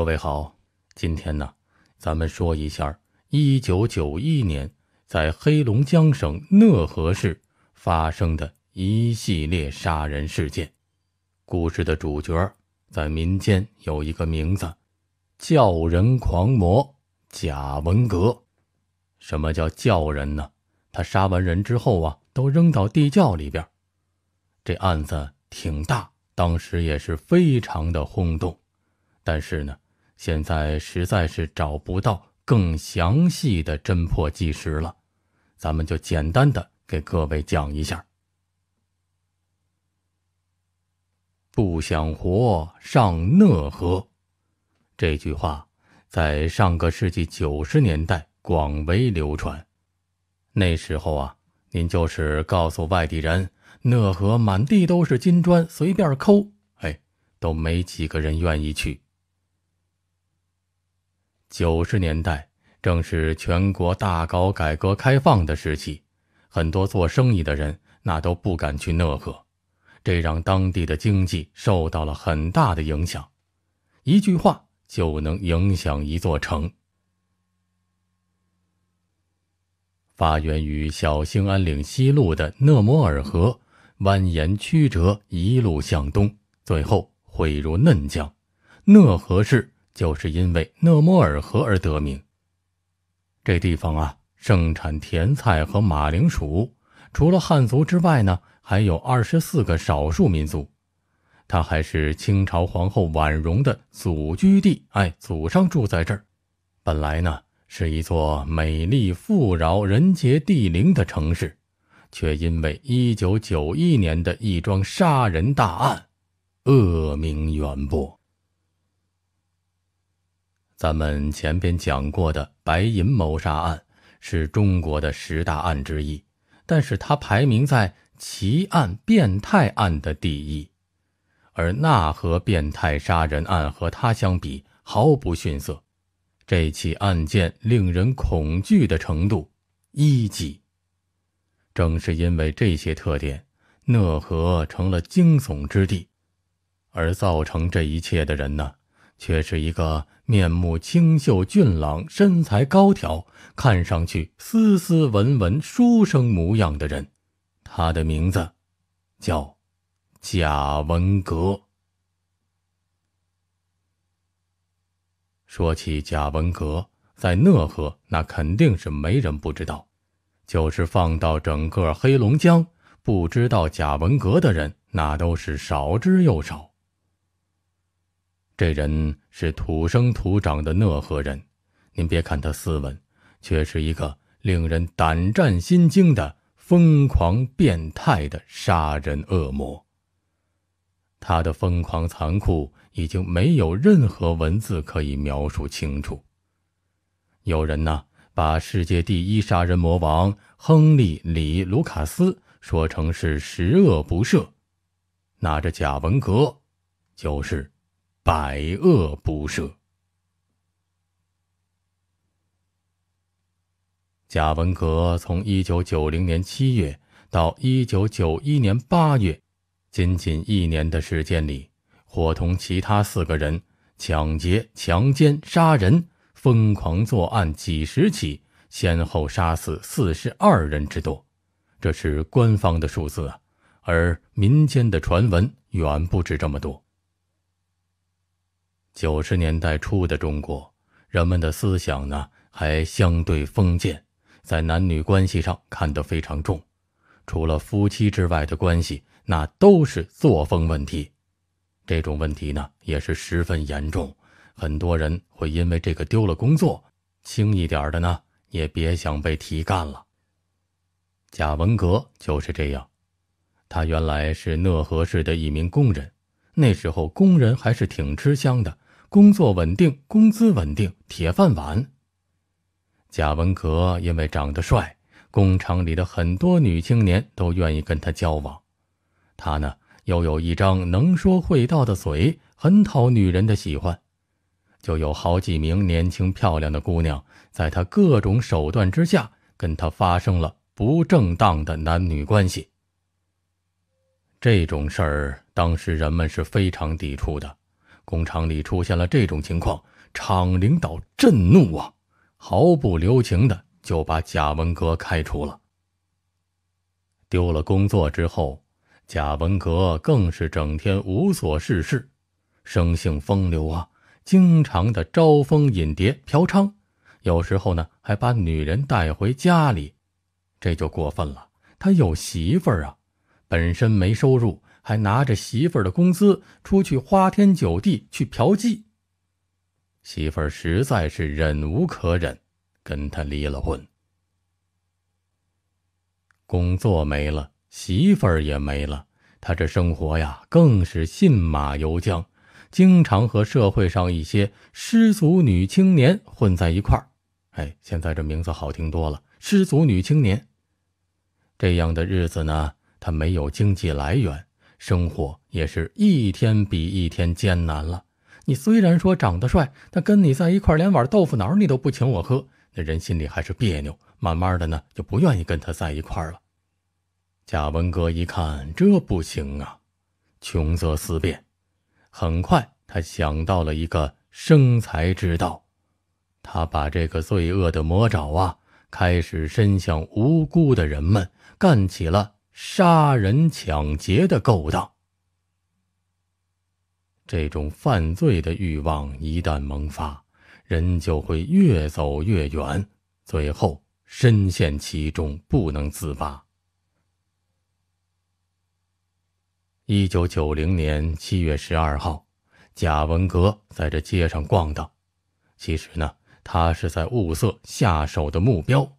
各位好，今天呢，咱们说一下1991年在黑龙江省讷河市发生的一系列杀人事件。故事的主角在民间有一个名字，叫人狂魔贾文革。什么叫叫人呢？他杀完人之后啊，都扔到地窖里边。这案子挺大，当时也是非常的轰动，但是呢。现在实在是找不到更详细的侦破纪实了，咱们就简单的给各位讲一下。不想活上讷河，这句话在上个世纪九十年代广为流传。那时候啊，您就是告诉外地人，讷河满地都是金砖，随便抠，哎，都没几个人愿意去。九十年代正是全国大搞改革开放的时期，很多做生意的人那都不敢去讷河，这让当地的经济受到了很大的影响。一句话就能影响一座城。发源于小兴安岭西麓的讷摩尔河，蜿蜒曲折，一路向东，最后汇入嫩江。讷河市。就是因为讷摩尔河而得名。这地方啊，盛产甜菜和马铃薯。除了汉族之外呢，还有二十四个少数民族。它还是清朝皇后婉容的祖居地，哎，祖上住在这儿。本来呢，是一座美丽富饶、人杰地灵的城市，却因为一九九一年的一桩杀人大案，恶名远播。咱们前边讲过的白银谋杀案是中国的十大案之一，但是它排名在奇案、变态案的第一，而那河变态杀人案和它相比毫不逊色。这起案件令人恐惧的程度一级。正是因为这些特点，讷河成了惊悚之地，而造成这一切的人呢？却是一个面目清秀俊朗、身材高挑、看上去斯斯文文、书生模样的人。他的名字叫贾文革。说起贾文革，在讷河，那肯定是没人不知道；就是放到整个黑龙江，不知道贾文革的人，那都是少之又少。这人是土生土长的讷河人，您别看他斯文，却是一个令人胆战心惊的疯狂变态的杀人恶魔。他的疯狂残酷已经没有任何文字可以描述清楚。有人呢把世界第一杀人魔王亨利·里卢卡斯说成是十恶不赦，那这贾文革就是。百恶不赦。贾文革从一九九零年七月到一九九一年八月，仅仅一年的时间里，伙同其他四个人抢劫、强奸、杀人，疯狂作案几十起，先后杀死四十二人之多。这是官方的数字啊，而民间的传闻远不止这么多。九十年代初的中国，人们的思想呢还相对封建，在男女关系上看得非常重，除了夫妻之外的关系，那都是作风问题。这种问题呢也是十分严重，很多人会因为这个丢了工作，轻一点的呢也别想被提干了。贾文革就是这样，他原来是讷河市的一名工人，那时候工人还是挺吃香的。工作稳定，工资稳定，铁饭碗。贾文革因为长得帅，工厂里的很多女青年都愿意跟他交往。他呢，又有一张能说会道的嘴，很讨女人的喜欢，就有好几名年轻漂亮的姑娘，在他各种手段之下，跟他发生了不正当的男女关系。这种事儿，当时人们是非常抵触的。工厂里出现了这种情况，厂领导震怒啊，毫不留情的就把贾文革开除了。丢了工作之后，贾文革更是整天无所事事，生性风流啊，经常的招蜂引蝶、嫖娼，有时候呢还把女人带回家里，这就过分了。他有媳妇儿啊，本身没收入。还拿着媳妇儿的工资出去花天酒地去嫖妓，媳妇儿实在是忍无可忍，跟他离了婚。工作没了，媳妇儿也没了，他这生活呀更是信马由缰，经常和社会上一些失足女青年混在一块儿。哎，现在这名字好听多了，失足女青年。这样的日子呢，他没有经济来源。生活也是一天比一天艰难了。你虽然说长得帅，但跟你在一块连碗豆腐脑你都不请我喝，那人心里还是别扭。慢慢的呢，就不愿意跟他在一块了。贾文阁一看这不行啊，穷则思变，很快他想到了一个生财之道，他把这个罪恶的魔爪啊，开始伸向无辜的人们，干起了。杀人抢劫的勾当，这种犯罪的欲望一旦萌发，人就会越走越远，最后深陷其中不能自拔。一九九零年七月十二号，贾文革在这街上逛荡，其实呢，他是在物色下手的目标。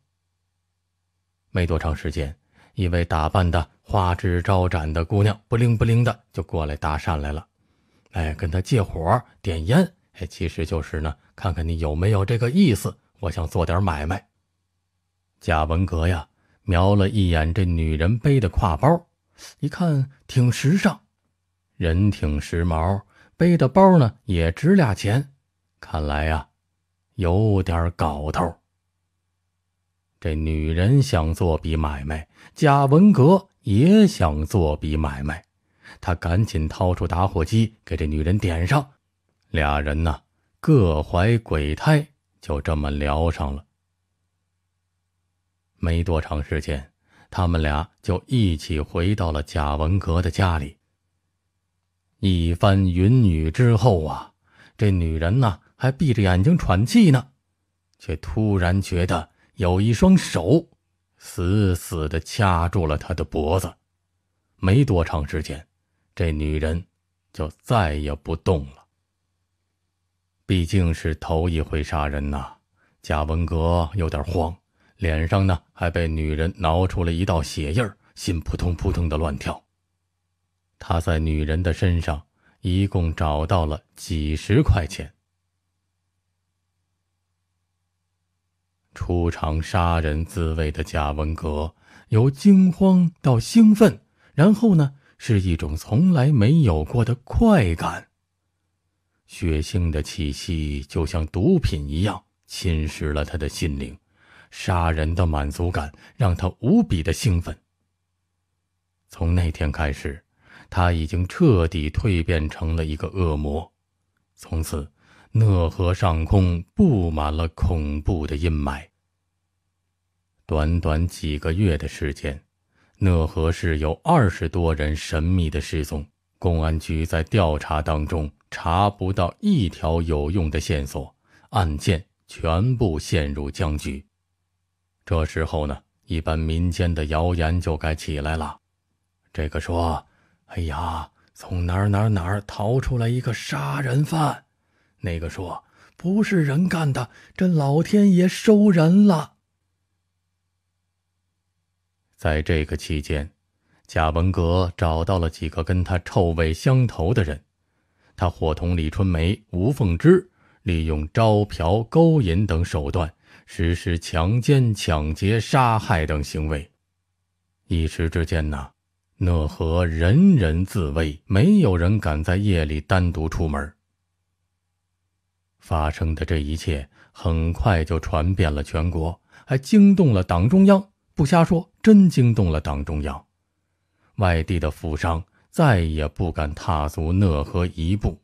没多长时间。一位打扮的花枝招展的姑娘，不灵不灵的就过来搭讪来了，哎，跟他借火点烟，哎，其实就是呢，看看你有没有这个意思。我想做点买卖。贾文阁呀，瞄了一眼这女人背的挎包，一看挺时尚，人挺时髦，背的包呢也值俩钱，看来呀，有点搞头。这女人想做笔买卖，贾文阁也想做笔买卖。他赶紧掏出打火机给这女人点上，俩人呢各怀鬼胎，就这么聊上了。没多长时间，他们俩就一起回到了贾文阁的家里。一番云雨之后啊，这女人呢还闭着眼睛喘气呢，却突然觉得。有一双手，死死地掐住了她的脖子。没多长时间，这女人就再也不动了。毕竟是头一回杀人呐，贾文阁有点慌，脸上呢还被女人挠出了一道血印儿，心扑通扑通的乱跳。他在女人的身上一共找到了几十块钱。出场杀人滋味的贾文革，由惊慌到兴奋，然后呢，是一种从来没有过的快感。血腥的气息就像毒品一样侵蚀了他的心灵，杀人的满足感让他无比的兴奋。从那天开始，他已经彻底蜕变成了一个恶魔，从此。讷河上空布满了恐怖的阴霾。短短几个月的时间，讷河市有二十多人神秘的失踪，公安局在调查当中查不到一条有用的线索，案件全部陷入僵局。这时候呢，一般民间的谣言就该起来了。这个说：“哎呀，从哪儿哪儿哪儿逃出来一个杀人犯。”那个说不是人干的，这老天爷收人了。在这个期间，贾文阁找到了几个跟他臭味相投的人，他伙同李春梅、吴凤芝，利用招嫖、勾引等手段，实施强奸、抢劫、杀害等行为。一时之间呢，讷河人人自危，没有人敢在夜里单独出门。发生的这一切很快就传遍了全国，还惊动了党中央。不瞎说，真惊动了党中央。外地的富商再也不敢踏足讷河一步，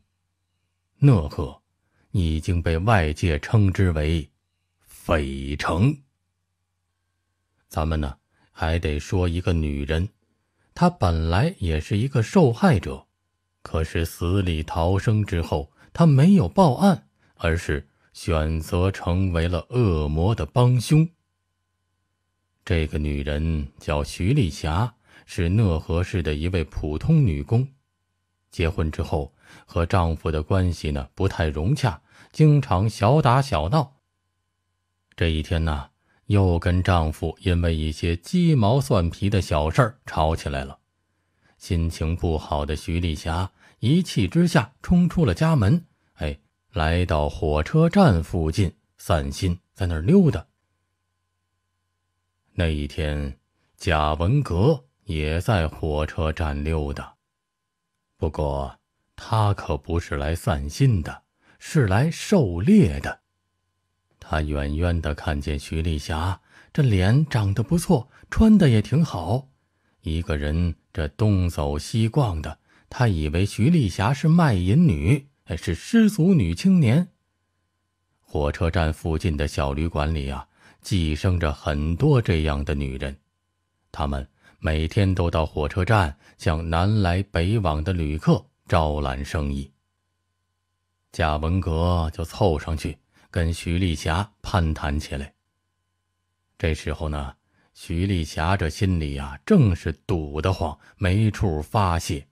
讷河已经被外界称之为“匪城”。咱们呢，还得说一个女人，她本来也是一个受害者，可是死里逃生之后，她没有报案。而是选择成为了恶魔的帮凶。这个女人叫徐丽霞，是讷河市的一位普通女工。结婚之后，和丈夫的关系呢不太融洽，经常小打小闹。这一天呢，又跟丈夫因为一些鸡毛蒜皮的小事儿吵起来了。心情不好的徐丽霞一气之下冲出了家门。来到火车站附近散心，在那儿溜达。那一天，贾文阁也在火车站溜达，不过他可不是来散心的，是来狩猎的。他远远的看见徐丽霞，这脸长得不错，穿的也挺好，一个人这东走西逛的，他以为徐丽霞是卖淫女。还是失足女青年。火车站附近的小旅馆里啊，寄生着很多这样的女人，她们每天都到火车站向南来北往的旅客招揽生意。贾文阁就凑上去跟徐丽霞攀谈起来。这时候呢，徐丽霞这心里呀，正是堵得慌，没处发泄，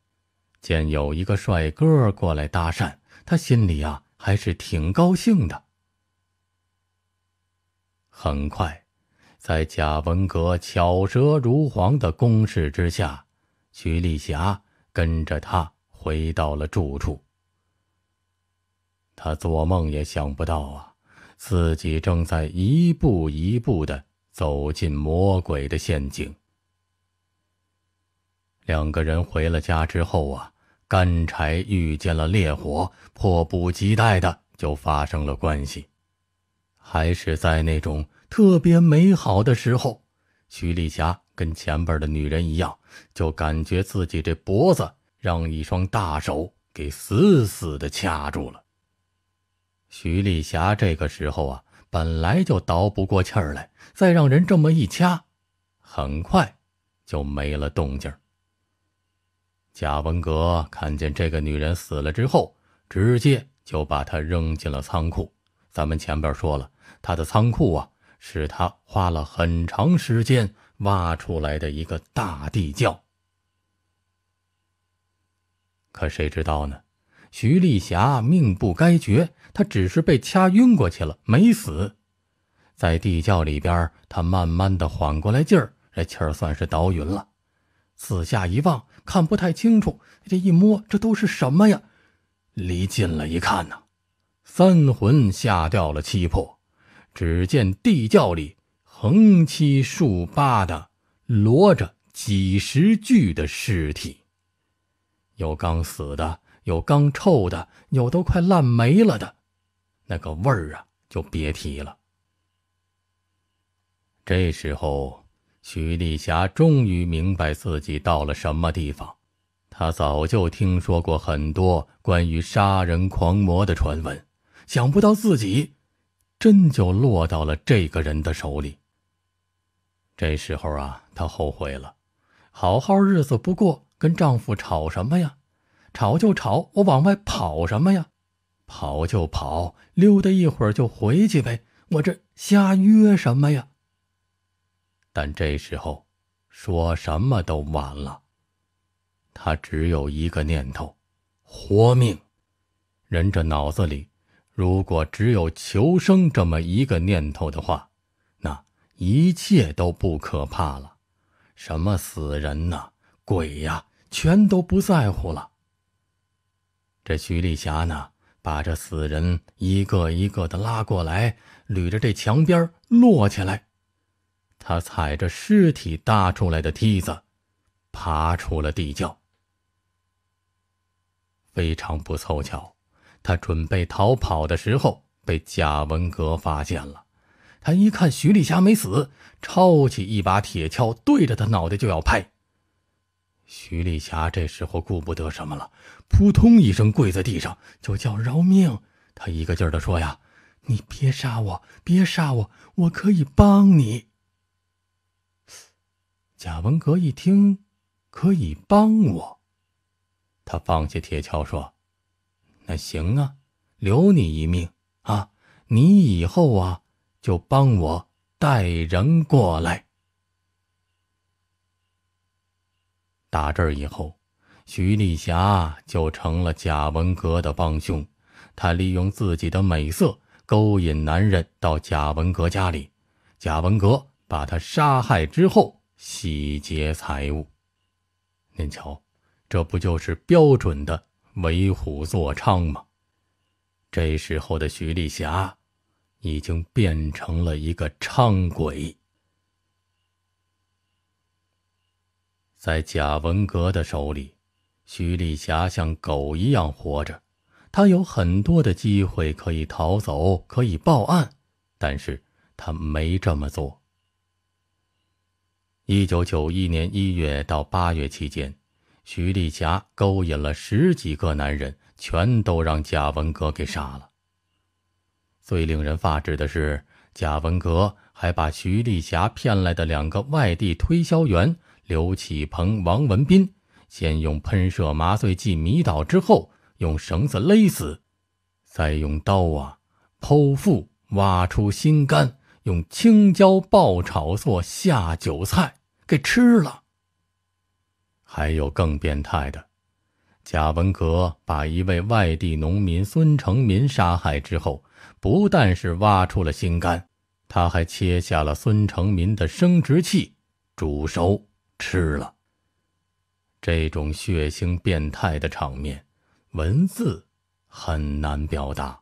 见有一个帅哥过来搭讪。他心里啊，还是挺高兴的。很快，在贾文阁巧舌如簧的攻势之下，徐丽霞跟着他回到了住处。他做梦也想不到啊，自己正在一步一步的走进魔鬼的陷阱。两个人回了家之后啊。干柴遇见了烈火，迫不及待的就发生了关系，还是在那种特别美好的时候。徐丽霞跟前边的女人一样，就感觉自己这脖子让一双大手给死死的掐住了。徐丽霞这个时候啊，本来就倒不过气儿来，再让人这么一掐，很快就没了动静贾文阁看见这个女人死了之后，直接就把她扔进了仓库。咱们前边说了，他的仓库啊，是他花了很长时间挖出来的一个大地窖。可谁知道呢？徐丽霞命不该绝，她只是被掐晕过去了，没死。在地窖里边，她慢慢的缓过来劲儿，这气儿算是倒匀了。四下一望。看不太清楚，这一摸，这都是什么呀？离近了一看呢，三魂吓掉了七魄。只见地窖里横七竖八的摞着几十具的尸体，有刚死的，有刚臭的，有都快烂没了的，那个味儿啊，就别提了。这时候。徐丽霞终于明白自己到了什么地方。她早就听说过很多关于杀人狂魔的传闻，想不到自己真就落到了这个人的手里。这时候啊，她后悔了：好好日子不过，跟丈夫吵什么呀？吵就吵，我往外跑什么呀？跑就跑，溜达一会儿就回去呗。我这瞎约什么呀？但这时候，说什么都晚了。他只有一个念头：活命。人这脑子里，如果只有求生这么一个念头的话，那一切都不可怕了。什么死人呐、鬼呀，全都不在乎了。这徐丽霞呢，把这死人一个一个的拉过来，捋着这墙边落起来。他踩着尸体搭出来的梯子，爬出了地窖。非常不凑巧，他准备逃跑的时候被贾文阁发现了。他一看徐丽霞没死，抄起一把铁锹对着他脑袋就要拍。徐丽霞这时候顾不得什么了，扑通一声跪在地上就叫饶命。他一个劲儿的说呀：“你别杀我，别杀我，我可以帮你。”贾文阁一听，可以帮我，他放下铁锹说：“那行啊，留你一命啊！你以后啊，就帮我带人过来。”打这儿以后，徐丽霞就成了贾文阁的帮凶。他利用自己的美色勾引男人到贾文阁家里，贾文阁把他杀害之后。洗劫财物，您瞧，这不就是标准的为虎作伥吗？这时候的徐丽霞，已经变成了一个伥鬼。在贾文革的手里，徐丽霞像狗一样活着。她有很多的机会可以逃走，可以报案，但是她没这么做。一九九一年一月到八月期间，徐丽霞勾引了十几个男人，全都让贾文革给杀了。最令人发指的是，贾文革还把徐丽霞骗来的两个外地推销员刘启鹏、王文斌，先用喷射麻醉剂迷倒，之后用绳子勒死，再用刀啊剖腹挖出心肝，用青椒爆炒做下酒菜。给吃了。还有更变态的，贾文革把一位外地农民孙成民杀害之后，不但是挖出了心肝，他还切下了孙成民的生殖器，煮熟吃了。这种血腥变态的场面，文字很难表达。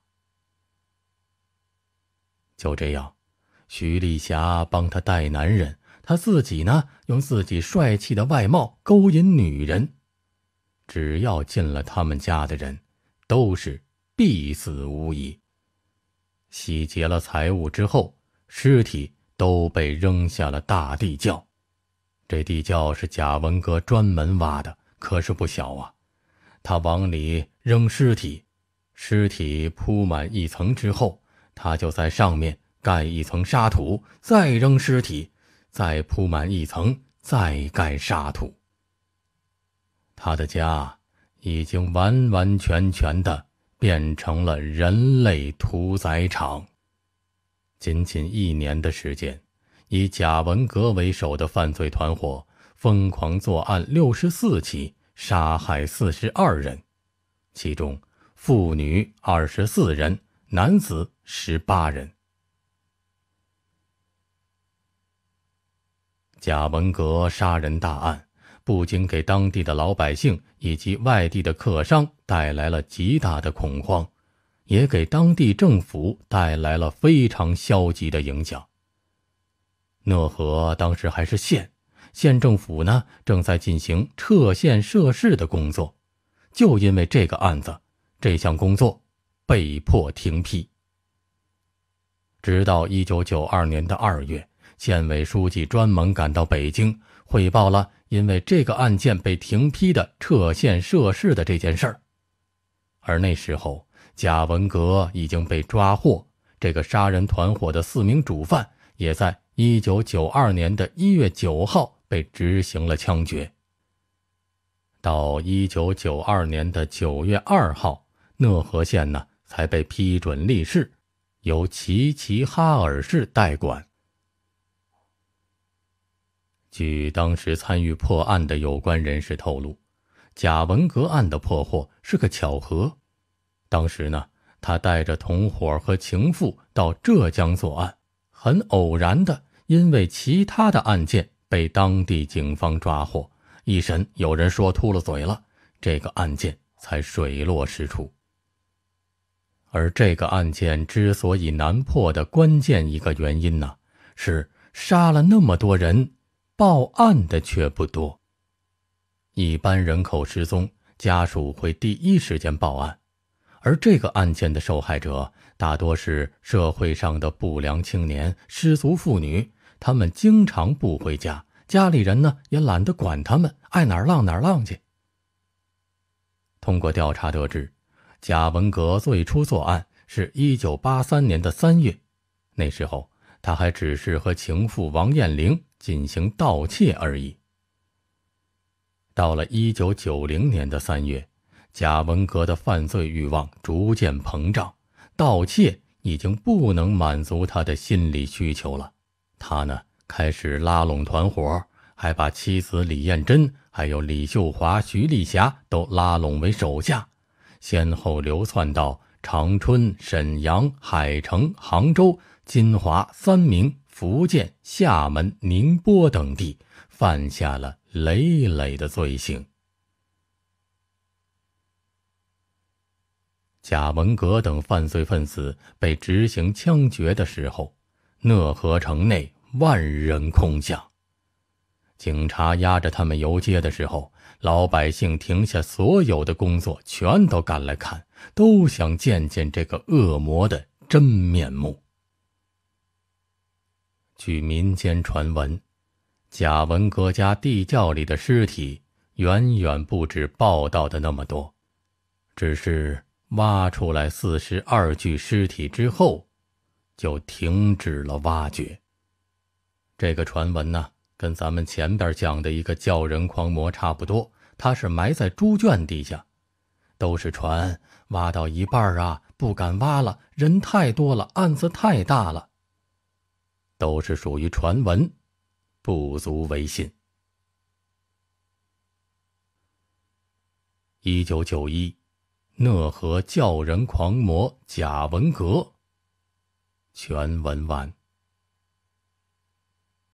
就这样，徐丽霞帮他带男人。他自己呢，用自己帅气的外貌勾引女人，只要进了他们家的人，都是必死无疑。洗劫了财物之后，尸体都被扔下了大地窖。这地窖是贾文阁专门挖的，可是不小啊。他往里扔尸体，尸体铺满一层之后，他就在上面盖一层沙土，再扔尸体。再铺满一层，再盖沙土。他的家已经完完全全的变成了人类屠宰场。仅仅一年的时间，以贾文革为首的犯罪团伙疯狂作案六十四起，杀害四十二人，其中妇女二十四人，男子十八人。贾文革杀人大案不仅给当地的老百姓以及外地的客商带来了极大的恐慌，也给当地政府带来了非常消极的影响。讷河当时还是县，县政府呢正在进行撤县设市的工作，就因为这个案子，这项工作被迫停批。直到一九九二年的二月。县委书记专门赶到北京汇报了，因为这个案件被停批的撤县设市的这件事儿。而那时候，贾文革已经被抓获，这个杀人团伙的四名主犯也在一九九二年的一月九号被执行了枪决。到一九九二年的九月二号，讷河县呢才被批准立市，由齐齐哈尔市代管。据当时参与破案的有关人士透露，贾文革案的破获是个巧合。当时呢，他带着同伙和情妇到浙江作案，很偶然的，因为其他的案件被当地警方抓获，一审有人说秃了嘴了，这个案件才水落石出。而这个案件之所以难破的关键一个原因呢，是杀了那么多人。报案的却不多。一般人口失踪，家属会第一时间报案，而这个案件的受害者大多是社会上的不良青年、失足妇女，他们经常不回家，家里人呢也懒得管他们，爱哪儿浪哪儿浪去。通过调查得知，贾文革最初作案是一九八三年的三月，那时候他还只是和情妇王艳玲。进行盗窃而已。到了一九九零年的三月，贾文革的犯罪欲望逐渐膨胀，盗窃已经不能满足他的心理需求了。他呢，开始拉拢团伙，还把妻子李艳珍、还有李秀华、徐丽霞都拉拢为手下，先后流窜到长春、沈阳、海城、杭州、金华三明。福建、厦门、宁波等地犯下了累累的罪行。贾文革等犯罪分子被执行枪决的时候，讷河城内万人空巷。警察押着他们游街的时候，老百姓停下所有的工作，全都赶来看，都想见见这个恶魔的真面目。据民间传闻，贾文革家地窖里的尸体远远不止报道的那么多，只是挖出来四十二具尸体之后，就停止了挖掘。这个传闻呢，跟咱们前边讲的一个叫人狂魔差不多，他是埋在猪圈地下，都是传挖到一半儿啊，不敢挖了，人太多了，案子太大了。都是属于传闻，不足为信。一九九一，讷河教人狂魔贾文革。全文完。